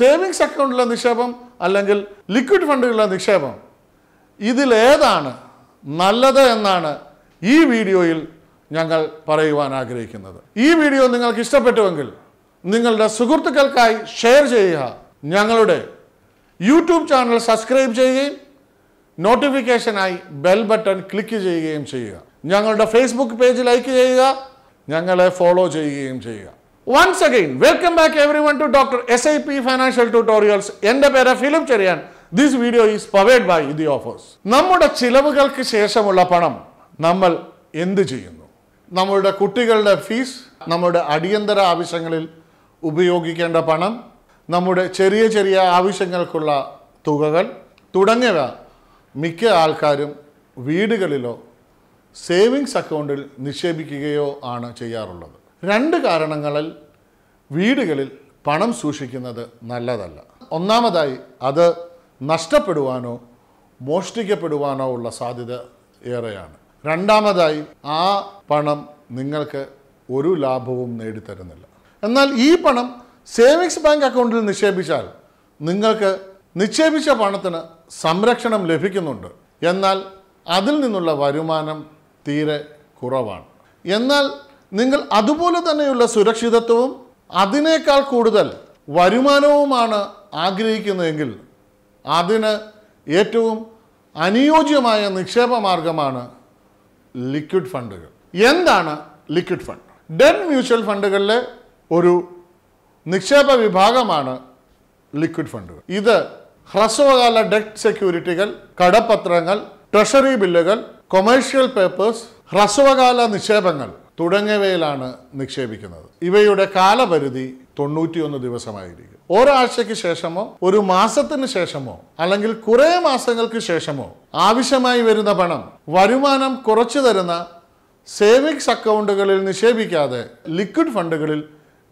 savings അക്കൗണ്ടിലെ നിക്ഷേപം അല്ലെങ്കിൽ ലിക്വിഡ് ഫണ്ടുകളിലെ നിക്ഷേപം ഇതിലേതാണ് നല്ലത് എന്നാണ് ഈ വീഡിയോയിൽ ഞങ്ങൾ പറയുവാൻ ആഗ്രഹിക്കുന്നത് ഈ വീഡിയോ നിങ്ങൾക്ക് ഇഷ്ടപ്പെട്ടുവെങ്കിൽ നിങ്ങളുടെ സുഹൃത്തുക്കൾക്കായി ഷെയർ ചെയ്യുക ഞങ്ങളുടെ യൂട്യൂബ് ചാനൽ സബ്സ്ക്രൈബ് ചെയ്യുകയും നോട്ടിഫിക്കേഷനായി ബെൽ ബട്ടൺ ക്ലിക്ക് ചെയ്യുകയും ചെയ്യുക ഞങ്ങളുടെ ഫേസ്ബുക്ക് പേജ് ലൈക്ക് ചെയ്യുക ഞങ്ങളെ ഫോളോ ചെയ്യുകയും ചെയ്യുക once again welcome back everyone to doctor S I P financial tutorials എന്റെ പേര് ഫിലിം Cherian this video is powered by the offers നമ്മുടെ ചിലവുകൾക്ക് ശേഷമുള്ള പണം നമ്മൾ എന്ത് ചെയ്യുന്നു നമ്മളുടെ കുട്ടികളുടെ ഫീസ് നമ്മുടെ അടിയന്തര ആവശ്യങ്ങളിൽ ഉപയോഗിക്കേണ്ട പണം നമ്മുടെ ചെറിയ ചെറിയ ആവശ്യങ്ങൾക്കുള്ള തുകകൾ തുടങ്ങിയവ മിക്ക ആൾക്കാരും വീടുകളിലോ സേവിങ്സ് അക്കൗണ്ടിൽ നിക്ഷേപിക്കുകയോ ആണ് ചെയ്യാറുള്ളത് രണ്ട് കാരണങ്ങളിൽ വീടുകളിൽ പണം സൂക്ഷിക്കുന്നത് നല്ലതല്ല ഒന്നാമതായി അത് നഷ്ടപ്പെടുവാനോ മോഷ്ടിക്കപ്പെടുവാനോ ഉള്ള സാധ്യത ഏറെയാണ് രണ്ടാമതായി ആ പണം നിങ്ങൾക്ക് ഒരു ലാഭവും നേടിത്തരുന്നില്ല എന്നാൽ ഈ പണം സേവിങ്സ് ബാങ്ക് അക്കൗണ്ടിൽ നിക്ഷേപിച്ചാൽ നിങ്ങൾക്ക് നിക്ഷേപിച്ച പണത്തിന് സംരക്ഷണം ലഭിക്കുന്നുണ്ട് എന്നാൽ അതിൽ നിന്നുള്ള വരുമാനം തീരെ കുറവാണ് എന്നാൽ നിങ്ങൾ അതുപോലെ തന്നെയുള്ള സുരക്ഷിതത്വവും അതിനേക്കാൾ കൂടുതൽ വരുമാനവുമാണ് ആഗ്രഹിക്കുന്നതെങ്കിൽ അതിന് ഏറ്റവും അനുയോജ്യമായ നിക്ഷേപ മാർഗമാണ് ലിക്വിഡ് ഫണ്ടുകൾ എന്താണ് ലിക്വിഡ് ഫണ്ട് ഡെറ്റ് മ്യൂച്വൽ ഫണ്ടുകളിലെ ഒരു നിക്ഷേപ വിഭാഗമാണ് ലിക്വിഡ് ഫണ്ടുകൾ ഇത് ഹ്രസ്വകാല ഡെറ്റ് സെക്യൂരിറ്റികൾ കടപ്പത്രങ്ങൾ ട്രഷറി ബില്ലുകൾ കൊമേഴ്ഷ്യൽ പേപ്പേഴ്സ് ഹ്രസ്വകാല നിക്ഷേപങ്ങൾ തുടങ്ങിയവയിലാണ് നിക്ഷേപിക്കുന്നത് ഇവയുടെ കാലപരിധി തൊണ്ണൂറ്റിയൊന്ന് ദിവസമായിരിക്കും ഒരാഴ്ചയ്ക്ക് ശേഷമോ ഒരു മാസത്തിന് ശേഷമോ അല്ലെങ്കിൽ കുറേ മാസങ്ങൾക്ക് ശേഷമോ ആവശ്യമായി വരുന്ന പണം വരുമാനം കുറച്ചു തരുന്ന സേവിങ്സ് അക്കൗണ്ടുകളിൽ നിക്ഷേപിക്കാതെ ലിക്വിഡ് ഫണ്ടുകളിൽ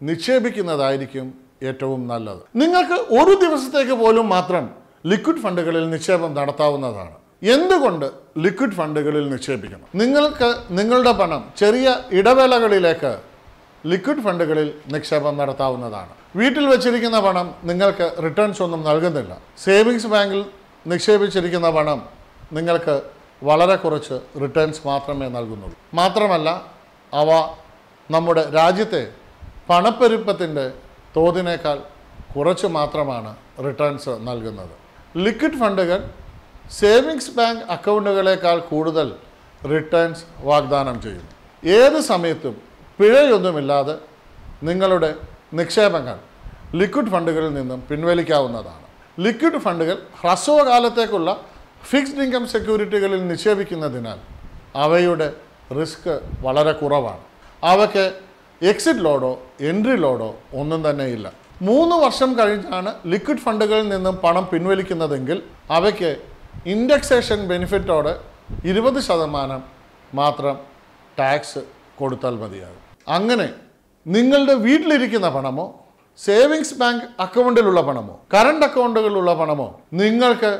നിക്ഷേപിക്കുന്നതായിരിക്കും ഏറ്റവും നല്ലത് നിങ്ങൾക്ക് ഒരു ദിവസത്തേക്ക് പോലും മാത്രം ലിക്വിഡ് ഫണ്ടുകളിൽ നിക്ഷേപം നടത്താവുന്നതാണ് എന്തുകൊണ്ട് ലിക്വിഡ് ഫണ്ടുകളിൽ നിക്ഷേപിക്കണം നിങ്ങൾക്ക് നിങ്ങളുടെ പണം ചെറിയ ഇടവേളകളിലേക്ക് ലിക്വിഡ് ഫണ്ടുകളിൽ നിക്ഷേപം നടത്താവുന്നതാണ് വീട്ടിൽ വെച്ചിരിക്കുന്ന പണം നിങ്ങൾക്ക് റിട്ടേൺസ് ഒന്നും നൽകുന്നില്ല സേവിങ്സ് ബാങ്കിൽ നിക്ഷേപിച്ചിരിക്കുന്ന പണം നിങ്ങൾക്ക് വളരെ കുറച്ച് റിട്ടേൺസ് മാത്രമേ നൽകുന്നുള്ളൂ മാത്രമല്ല അവ നമ്മുടെ രാജ്യത്തെ പണപ്പെരുപ്പത്തിൻ്റെ തോതിനേക്കാൾ കുറച്ച് മാത്രമാണ് റിട്ടേൺസ് നൽകുന്നത് ലിക്വിഡ് ഫണ്ടുകൾ സേവിങ്സ് ബാങ്ക് അക്കൗണ്ടുകളേക്കാൾ കൂടുതൽ റിട്ടേൺസ് വാഗ്ദാനം ചെയ്യുന്നു ഏത് സമയത്തും പിഴയൊന്നുമില്ലാതെ നിങ്ങളുടെ നിക്ഷേപങ്ങൾ ലിക്വിഡ് ഫണ്ടുകളിൽ നിന്നും പിൻവലിക്കാവുന്നതാണ് ലിക്വിഡ് ഫണ്ടുകൾ ഹ്രസ്വകാലത്തേക്കുള്ള ഫിക്സ്ഡ് ഇൻകം സെക്യൂരിറ്റികളിൽ നിക്ഷേപിക്കുന്നതിനാൽ അവയുടെ റിസ്ക് വളരെ കുറവാണ് അവയ്ക്ക് എക്സിറ്റ് ലോഡോ എൻട്രി ലോഡോ ഒന്നും തന്നെ ഇല്ല മൂന്ന് വർഷം കഴിഞ്ഞാണ് ലിക്വിഡ് ഫണ്ടുകളിൽ നിന്നും പണം പിൻവലിക്കുന്നതെങ്കിൽ അവയ്ക്ക് ഇൻഡെക്സേഷൻ ബെനിഫിറ്റോടെ ഇരുപത് ശതമാനം മാത്രം ടാക്സ് കൊടുത്താൽ മതിയാകും അങ്ങനെ നിങ്ങളുടെ വീട്ടിലിരിക്കുന്ന പണമോ സേവിങ്സ് ബാങ്ക് അക്കൗണ്ടിലുള്ള പണമോ കറണ്ട് അക്കൗണ്ടുകളിലുള്ള പണമോ നിങ്ങൾക്ക്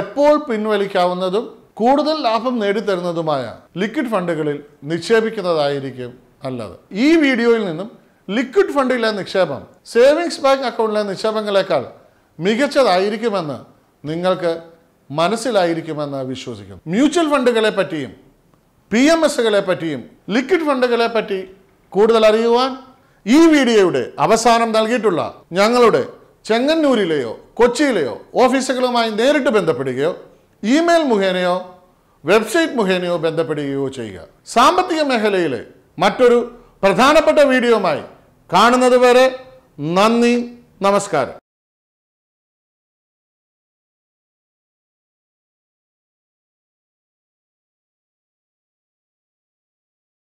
എപ്പോൾ പിൻവലിക്കാവുന്നതും കൂടുതൽ ലാഭം നേടിത്തരുന്നതുമായ ലിക്വിഡ് ഫണ്ടുകളിൽ നിക്ഷേപിക്കുന്നതായിരിക്കും നല്ലത് ഈ വീഡിയോയിൽ നിന്നും ലിക്വിഡ് ഫണ്ടിലെ നിക്ഷേപം സേവിങ്സ് ബാങ്ക് അക്കൗണ്ടിലെ നിക്ഷേപങ്ങളെക്കാൾ മികച്ചതായിരിക്കുമെന്ന് നിങ്ങൾക്ക് മനസ്സിലായിരിക്കുമെന്ന് വിശ്വസിക്കുന്നു മ്യൂച്വൽ ഫണ്ടുകളെ പറ്റിയും പി എം എസുകളെ പറ്റിയും ലിക്വിഡ് ഫണ്ടുകളെ പറ്റി കൂടുതൽ അറിയുവാൻ ഈ വീഡിയോയുടെ അവസാനം നൽകിയിട്ടുള്ള ഞങ്ങളുടെ ചെങ്ങന്നൂരിലെയോ കൊച്ചിയിലെയോ ഓഫീസുകളുമായി നേരിട്ട് ബന്ധപ്പെടുകയോ ഇമെയിൽ മുഖേനയോ വെബ്സൈറ്റ് മുഖേനയോ ബന്ധപ്പെടുകയോ ചെയ്യുക സാമ്പത്തിക മേഖലയിലെ മറ്റൊരു പ്രധാനപ്പെട്ട വീഡിയോമായി കാണുന്നതുവരെ നന്ദി നമസ്കാരം